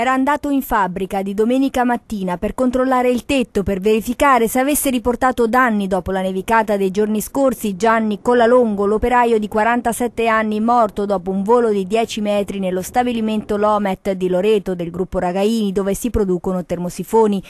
era andato in fabbrica di domenica mattina per controllare il tetto per verificare se avesse riportato danni dopo la nevicata dei giorni scorsi Gianni Colalongo, l'operaio di 47 anni morto dopo un volo di 10 metri nello stabilimento Lomet di Loreto del gruppo Ragaini dove si producono termosifoni.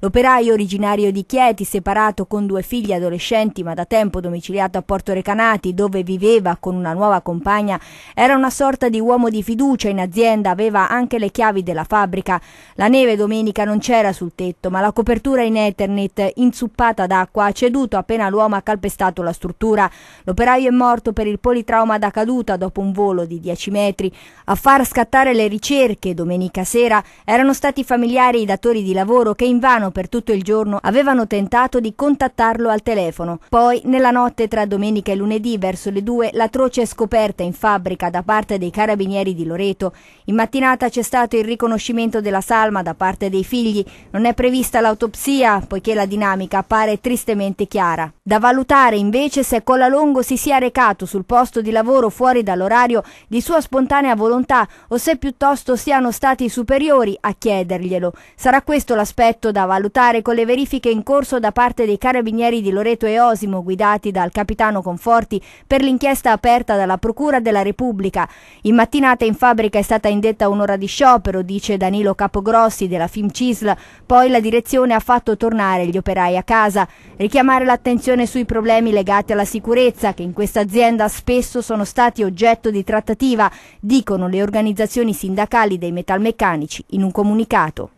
L'operaio originario di Chieti, separato con due figli adolescenti ma da tempo domiciliato a Porto Recanati dove viveva con una nuova compagna, era una sorta di uomo di fiducia in azienda, aveva anche le chiavi della fabbrica. La neve domenica non c'era sul tetto, ma la copertura in Ethernet, inzuppata d'acqua, ha ceduto appena l'uomo ha calpestato la struttura. L'operaio è morto per il politrauma da caduta dopo un volo di 10 metri. A far scattare le ricerche domenica sera erano stati familiari i datori di lavoro che invano italiano per tutto il giorno avevano tentato di contattarlo al telefono. Poi, nella notte tra domenica e lunedì verso le due, l'atroce scoperta in fabbrica da parte dei carabinieri di Loreto. In mattinata c'è stato il riconoscimento della salma da parte dei figli. Non è prevista l'autopsia, poiché la dinamica appare tristemente chiara. Da valutare invece se Colalongo si sia recato sul posto di lavoro fuori dall'orario di sua spontanea volontà o se piuttosto siano stati i superiori a chiederglielo. Sarà questo l'aspetto da valutare con le verifiche in corso da parte dei carabinieri di Loreto e Osimo guidati dal capitano Conforti per l'inchiesta aperta dalla Procura della Repubblica. In mattinata in fabbrica è stata indetta un'ora di sciopero, dice Danilo Capogrossi della CISL, poi la direzione ha fatto tornare gli operai a casa. Richiamare l'attenzione attenzione sui problemi legati alla sicurezza che in questa azienda spesso sono stati oggetto di trattativa, dicono le organizzazioni sindacali dei metalmeccanici in un comunicato.